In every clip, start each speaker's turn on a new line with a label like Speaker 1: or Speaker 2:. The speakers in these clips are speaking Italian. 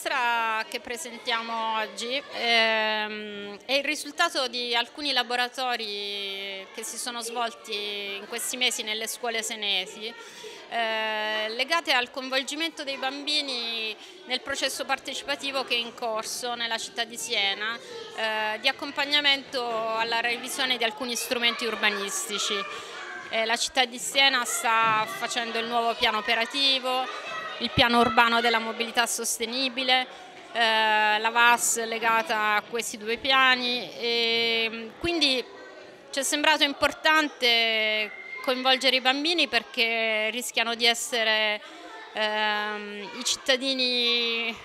Speaker 1: mostra che presentiamo oggi ehm, è il risultato di alcuni laboratori che si sono svolti in questi mesi nelle scuole senesi eh, legate al coinvolgimento dei bambini nel processo partecipativo che è in corso nella città di Siena eh, di accompagnamento alla revisione di alcuni strumenti urbanistici. Eh, la città di Siena sta facendo il nuovo piano operativo, il piano urbano della mobilità sostenibile, eh, la VAS legata a questi due piani. E ehm, quindi ci è sembrato importante coinvolgere i bambini perché rischiano di essere ehm, i cittadini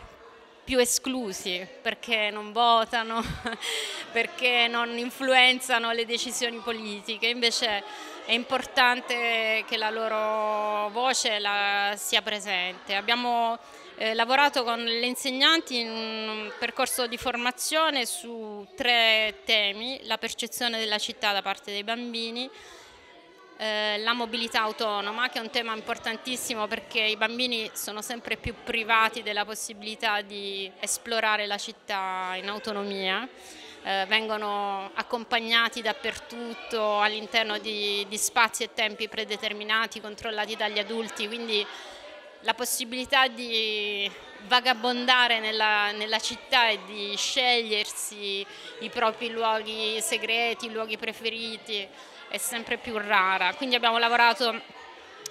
Speaker 1: più esclusi perché non votano, perché non influenzano le decisioni politiche, invece è importante che la loro voce la sia presente. Abbiamo eh, lavorato con le insegnanti in un percorso di formazione su tre temi, la percezione della città da parte dei bambini, eh, la mobilità autonoma, che è un tema importantissimo perché i bambini sono sempre più privati della possibilità di esplorare la città in autonomia. Eh, vengono accompagnati dappertutto all'interno di, di spazi e tempi predeterminati, controllati dagli adulti, quindi la possibilità di vagabondare nella, nella, città e di scegliersi i propri luoghi segreti, i luoghi preferiti è sempre più rara. Quindi abbiamo lavorato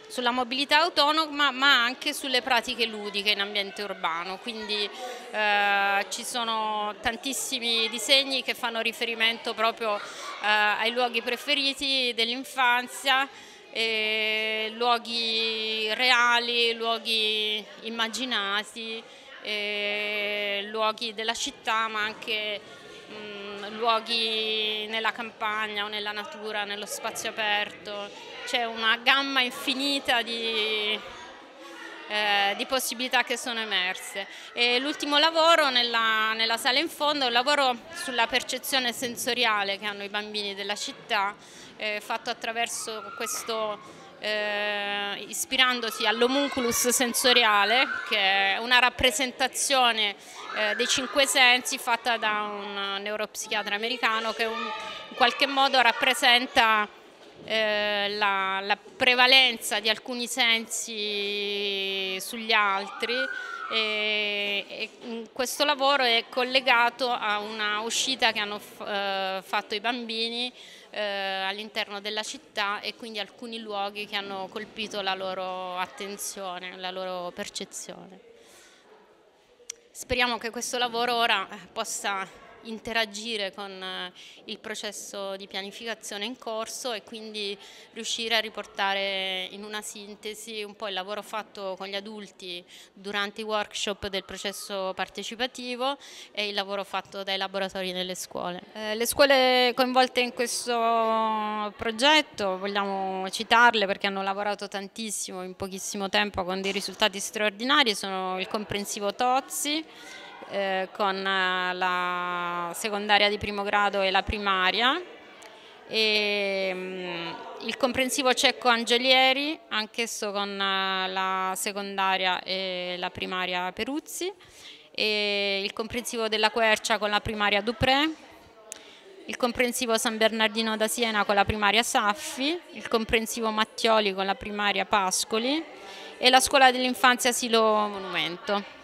Speaker 1: sulla mobilità autonoma ma anche sulle pratiche ludiche in ambiente urbano, quindi eh, ci sono tantissimi disegni che fanno riferimento proprio eh, ai luoghi preferiti dell'infanzia eh, luoghi reali, luoghi immaginati, eh, luoghi della città ma anche mh, mm, luoghi nella campagna o nella natura, nello spazio aperto. C'è una gamma infinita di eh, di possibilità che sono emerse. l'ultimo lavoro nella, nella, sala in fondo è un lavoro sulla percezione sensoriale che hanno i bambini della città, eh, fatto attraverso questo eh, ispirandosi all'omunculus sensoriale, che è una rappresentazione eh, dei cinque sensi fatta da un neuropsichiatra americano che un, in qualche modo rappresenta eh, la, la, prevalenza di alcuni sensi sugli altri e, e questo lavoro è collegato a una uscita che hanno eh, fatto i bambini eh, all'interno della città e quindi alcuni luoghi che hanno colpito la loro attenzione, la loro percezione. Speriamo che questo lavoro ora possa interagire con eh, il processo di pianificazione in corso e quindi riuscire a riportare in una sintesi un po' il lavoro fatto con gli adulti durante i workshop del processo partecipativo e il lavoro fatto dai laboratori nelle scuole. Eh, le scuole coinvolte in questo progetto vogliamo citarle perché hanno lavorato tantissimo in pochissimo tempo con dei risultati straordinari, sono il comprensivo Tozzi, eh, con eh, la secondaria di primo grado e la primaria. E, mh, mm, il comprensivo Cecco Angelieri, anch'esso con eh, la secondaria e la primaria Peruzzi, e il comprensivo della Quercia con la primaria Dupré, il comprensivo San Bernardino da Siena con la primaria Saffi, il comprensivo Mattioli con la primaria Pascoli e la scuola dell'infanzia Silo Monumento.